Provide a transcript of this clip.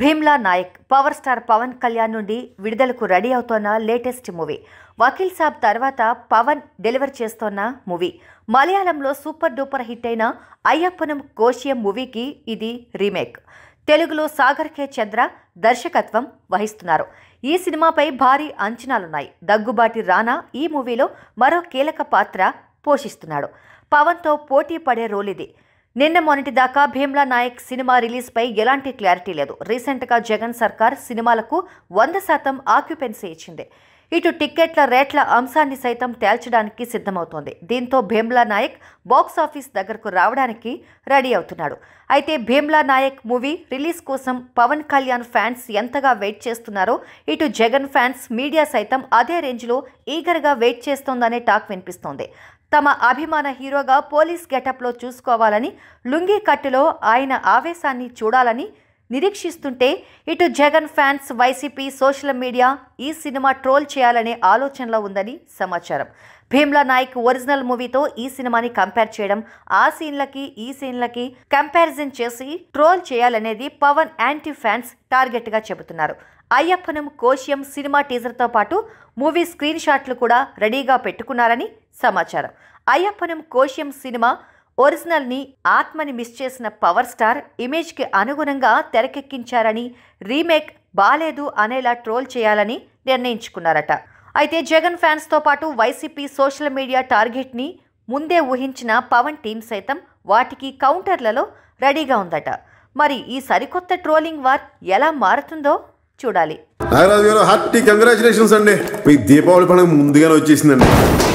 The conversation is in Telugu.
భీమ్లా నాయక్ పవర్ స్టార్ పవన్ కళ్యాణ్ నుండి విడుదలకు రెడీ అవుతోన్న లేటెస్ట్ మూవీ వకీల్ సాబ్ తర్వాత పవన్ డెలివర్ చేస్తోన్న మూవీ మలయాళంలో సూపర్ డూపర్ హిట్ అయిన అయ్యప్పనం కోశియం మూవీకి ఇది రీమేక్ తెలుగులో సాగర్ కే చంద్ర దర్శకత్వం వహిస్తున్నారు ఈ సినిమాపై భారీ అంచనాలున్నాయి దగ్గుబాటి రానా ఈ మూవీలో మరో కీలక పాత్ర పోషిస్తున్నాడు పవన్తో పోటీ పడే రోల్ ఇది నిన్న మొన్నటి దాకా భీమ్లా నాయక్ సినిమా రిలీజ్పై ఎలాంటి క్లారిటీ లేదు రీసెంట్గా జగన్ సర్కార్ సినిమాలకు వంద శాతం ఆక్యుపెన్సీ ఇచ్చింది ఇటు టిక్కెట్ల రేట్ల అంశాన్ని సైతం తేల్చడానికి సిద్ధమవుతోంది దీంతో భీమ్లా నాయక్ బాక్సాఫీస్ దగ్గరకు రావడానికి రెడీ అవుతున్నాడు అయితే భీమ్లా నాయక్ మూవీ రిలీజ్ కోసం పవన్ కళ్యాణ్ ఫ్యాన్స్ ఎంతగా వెయిట్ చేస్తున్నారో ఇటు జగన్ ఫ్యాన్స్ మీడియా సైతం అదే రేంజ్లో ఈగర్గా వెయిట్ చేస్తోందనే టాక్ వినిపిస్తోంది తమ అభిమాన హీరోగా పోలీస్ గెటప్లో చూసుకోవాలని లుంగీ కట్టులో ఆయన ఆవేశాన్ని చూడాలని నిరీక్షిస్తుంటే ఇటు Jagan fans YCP social media ఈ సినిమా ట్రోల్ చేయాలనే ఆలోచనలో ఉందని సమాచారం భీమ్లా నాయక్ ఒరిజినల్ మూవీతో ఈ సినిమాని కంపేర్ చేయడం ఆ సీన్లకి ఈ సీన్లకి కంపారిజన్ చేసి ట్రోల్ చేయాలనేది పవన్ యాంటీ ఫ్యాన్స్ టార్గెట్గా చెబుతున్నారు అయ్యప్పనం కోశ్యం సినిమా టీజర్తో పాటు మూవీ స్క్రీన్ షాట్లు కూడా రెడీగా పెట్టుకున్నారని సమాచారం అయ్యప్పనం కోశ్యం సినిమా ఒరిజినల్ని ఆత్మని మిస్ చేసిన పవర్ స్టార్ ఇమేజ్కి అనుగుణంగా తెరకెక్కించారని రీమేక్ బాలేదు అనేలా ట్రోల్ చేయాలని నిర్ణయించుకున్నారట అయితే జగన్ ఫ్యాన్స్తో పాటు వైసీపీ సోషల్ మీడియా టార్గెట్ని ముందే ఊహించిన పవన్ టీం సైతం వాటికి కౌంటర్లలో రెడీగా ఉందట మరి ఈ సరికొత్త ట్రోలింగ్ వార్ ఎలా మారుతుందో చూడాలి నాగరాజు గారు హార్టీ కంగ్రాచులేషన్స్ అండి మీ దీపావళి పండుగ ముందుగానే వచ్చేసిందండి